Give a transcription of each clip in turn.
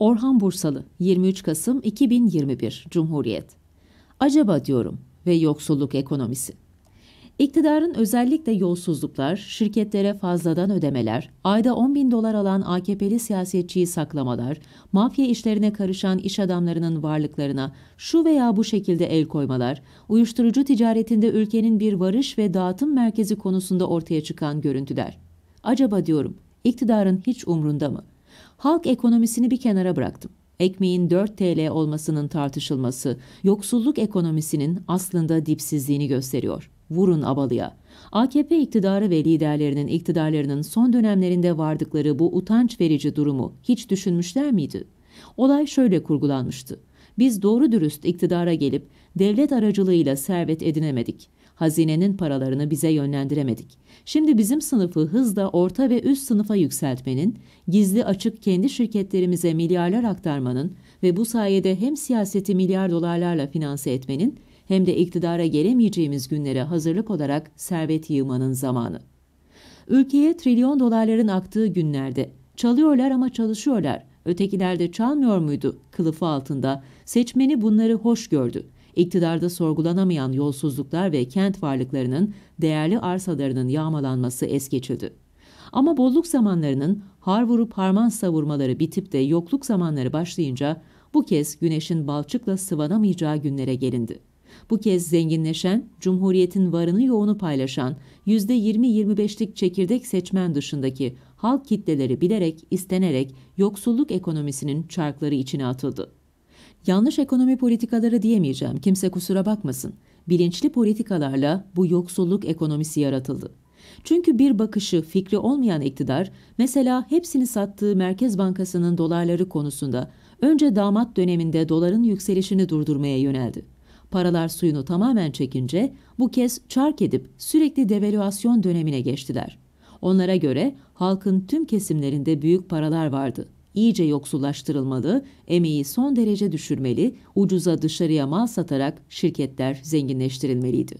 Orhan Bursalı 23 Kasım 2021 Cumhuriyet Acaba diyorum ve yoksulluk ekonomisi. İktidarın özellikle yolsuzluklar, şirketlere fazladan ödemeler, ayda 10 bin dolar alan AKP'li siyasetçiyi saklamalar, mafya işlerine karışan iş adamlarının varlıklarına şu veya bu şekilde el koymalar, uyuşturucu ticaretinde ülkenin bir varış ve dağıtım merkezi konusunda ortaya çıkan görüntüler. Acaba diyorum, iktidarın hiç umrunda mı?'' Halk ekonomisini bir kenara bıraktım. Ekmeğin 4 TL olmasının tartışılması, yoksulluk ekonomisinin aslında dipsizliğini gösteriyor. Vurun abalıya. AKP iktidarı ve liderlerinin iktidarlarının son dönemlerinde vardıkları bu utanç verici durumu hiç düşünmüşler miydi? Olay şöyle kurgulanmıştı. Biz doğru dürüst iktidara gelip devlet aracılığıyla servet edinemedik. Hazinenin paralarını bize yönlendiremedik. Şimdi bizim sınıfı hızla orta ve üst sınıfa yükseltmenin, gizli açık kendi şirketlerimize milyarlar aktarmanın ve bu sayede hem siyaseti milyar dolarlarla finanse etmenin hem de iktidara gelemeyeceğimiz günlere hazırlık olarak servet yığmanın zamanı. Ülkeye trilyon dolarların aktığı günlerde çalıyorlar ama çalışıyorlar. Ötekiler de çalmıyor muydu kılıfı altında? Seçmeni bunları hoş gördü iktidarda sorgulanamayan yolsuzluklar ve kent varlıklarının değerli arsalarının yağmalanması es geçildi. Ama bolluk zamanlarının har vurup harman savurmaları bitip de yokluk zamanları başlayınca bu kez güneşin balçıkla sıvanamayacağı günlere gelindi. Bu kez zenginleşen, cumhuriyetin varını yoğunu paylaşan %20-25'lik çekirdek seçmen dışındaki halk kitleleri bilerek, istenerek yoksulluk ekonomisinin çarkları içine atıldı. Yanlış ekonomi politikaları diyemeyeceğim, kimse kusura bakmasın. Bilinçli politikalarla bu yoksulluk ekonomisi yaratıldı. Çünkü bir bakışı, fikri olmayan iktidar, mesela hepsini sattığı Merkez Bankası'nın dolarları konusunda önce damat döneminde doların yükselişini durdurmaya yöneldi. Paralar suyunu tamamen çekince bu kez çark edip sürekli devalüasyon dönemine geçtiler. Onlara göre halkın tüm kesimlerinde büyük paralar vardı iyice yoksullaştırılmalı, emeği son derece düşürmeli, ucuza dışarıya mal satarak şirketler zenginleştirilmeliydi.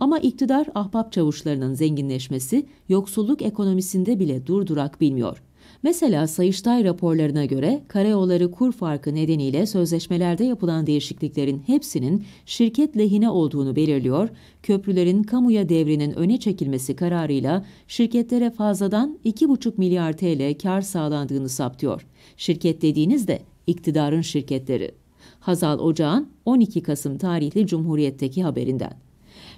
Ama iktidar ahbap çavuşlarının zenginleşmesi yoksulluk ekonomisinde bile durdurak bilmiyor. Mesela Sayıştay raporlarına göre karayolları kur farkı nedeniyle sözleşmelerde yapılan değişikliklerin hepsinin şirket lehine olduğunu belirliyor, köprülerin kamuya devrinin öne çekilmesi kararıyla şirketlere fazladan 2,5 milyar TL kar sağlandığını saptıyor. Şirket dediğiniz de iktidarın şirketleri. Hazal Ocağan 12 Kasım tarihli Cumhuriyet'teki haberinden.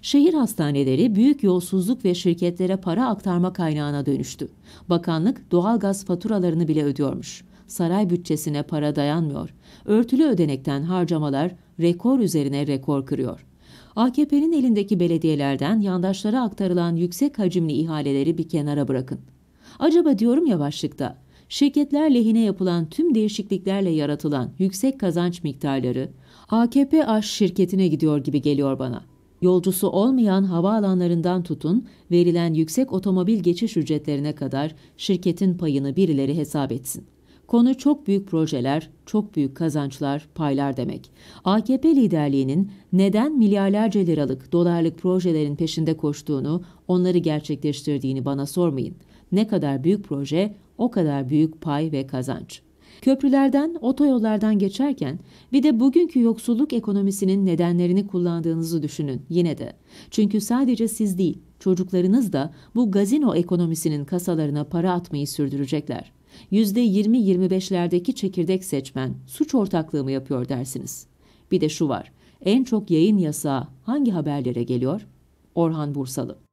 Şehir hastaneleri büyük yolsuzluk ve şirketlere para aktarma kaynağına dönüştü. Bakanlık doğalgaz faturalarını bile ödüyormuş. Saray bütçesine para dayanmıyor. Örtülü ödenekten harcamalar rekor üzerine rekor kırıyor. AKP'nin elindeki belediyelerden yandaşlara aktarılan yüksek hacimli ihaleleri bir kenara bırakın. Acaba diyorum ya başlıkta, şirketler lehine yapılan tüm değişikliklerle yaratılan yüksek kazanç miktarları AKP aş şirketine gidiyor gibi geliyor bana yolcusu olmayan havaalanlarından tutun, verilen yüksek otomobil geçiş ücretlerine kadar şirketin payını birileri hesap etsin. Konu çok büyük projeler, çok büyük kazançlar, paylar demek. AKP liderliğinin neden milyarlarca liralık, dolarlık projelerin peşinde koştuğunu, onları gerçekleştirdiğini bana sormayın. Ne kadar büyük proje, o kadar büyük pay ve kazanç. Köprülerden, otoyollardan geçerken bir de bugünkü yoksulluk ekonomisinin nedenlerini kullandığınızı düşünün yine de. Çünkü sadece siz değil, çocuklarınız da bu gazino ekonomisinin kasalarına para atmayı sürdürecekler. %20-25'lerdeki çekirdek seçmen suç ortaklığı mı yapıyor dersiniz. Bir de şu var, en çok yayın yasağı hangi haberlere geliyor? Orhan Bursalı